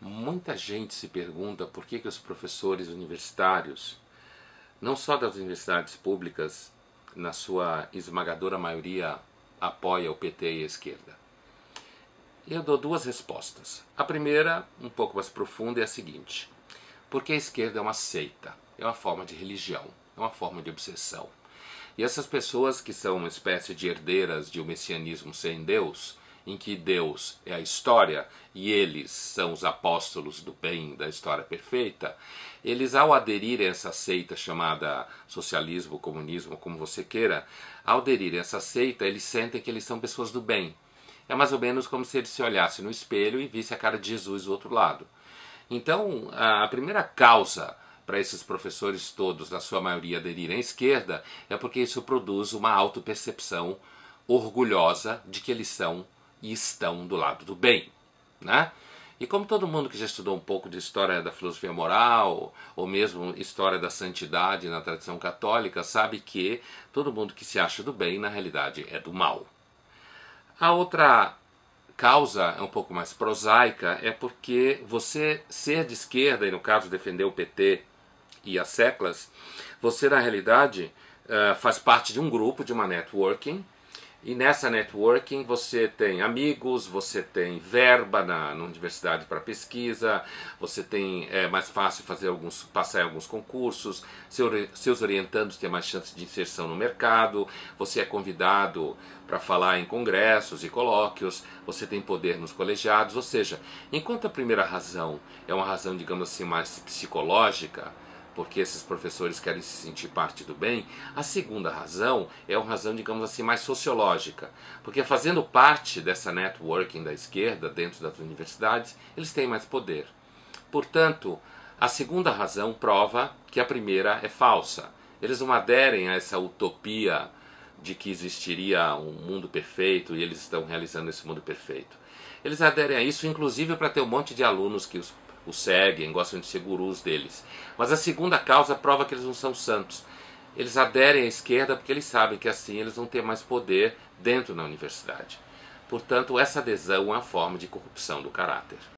Muita gente se pergunta por que, que os professores universitários, não só das universidades públicas, na sua esmagadora maioria, apoia o PT e a esquerda. eu dou duas respostas. A primeira, um pouco mais profunda, é a seguinte: porque a esquerda é uma seita, é uma forma de religião, é uma forma de obsessão. E essas pessoas que são uma espécie de herdeiras de um messianismo sem Deus em que Deus é a história e eles são os apóstolos do bem, da história perfeita, eles, ao aderirem a essa seita chamada socialismo, comunismo, como você queira, ao aderirem a essa seita, eles sentem que eles são pessoas do bem. É mais ou menos como se eles se olhassem no espelho e vissem a cara de Jesus do outro lado. Então, a primeira causa para esses professores todos, na sua maioria, aderirem à esquerda, é porque isso produz uma autopercepção orgulhosa de que eles são e estão do lado do bem, né? E como todo mundo que já estudou um pouco de história da filosofia moral, ou mesmo história da santidade na tradição católica, sabe que todo mundo que se acha do bem, na realidade, é do mal. A outra causa é um pouco mais prosaica, é porque você ser de esquerda, e no caso defender o PT e as seclas, você na realidade eh, faz parte de um grupo, de uma networking, e nessa networking você tem amigos, você tem verba na, na universidade para pesquisa, você tem é mais fácil fazer alguns passar em alguns concursos, seu, seus orientandos têm mais chance de inserção no mercado, você é convidado para falar em congressos e colóquios, você tem poder nos colegiados, ou seja, enquanto a primeira razão é uma razão, digamos assim, mais psicológica, porque esses professores querem se sentir parte do bem. A segunda razão é uma razão, digamos assim, mais sociológica, porque fazendo parte dessa networking da esquerda dentro das universidades, eles têm mais poder. Portanto, a segunda razão prova que a primeira é falsa. Eles não aderem a essa utopia de que existiria um mundo perfeito e eles estão realizando esse mundo perfeito. Eles aderem a isso, inclusive, para ter um monte de alunos que os o seguem, gostam de ser gurus deles. Mas a segunda causa prova que eles não são santos. Eles aderem à esquerda porque eles sabem que assim eles vão ter mais poder dentro da universidade. Portanto, essa adesão é uma forma de corrupção do caráter.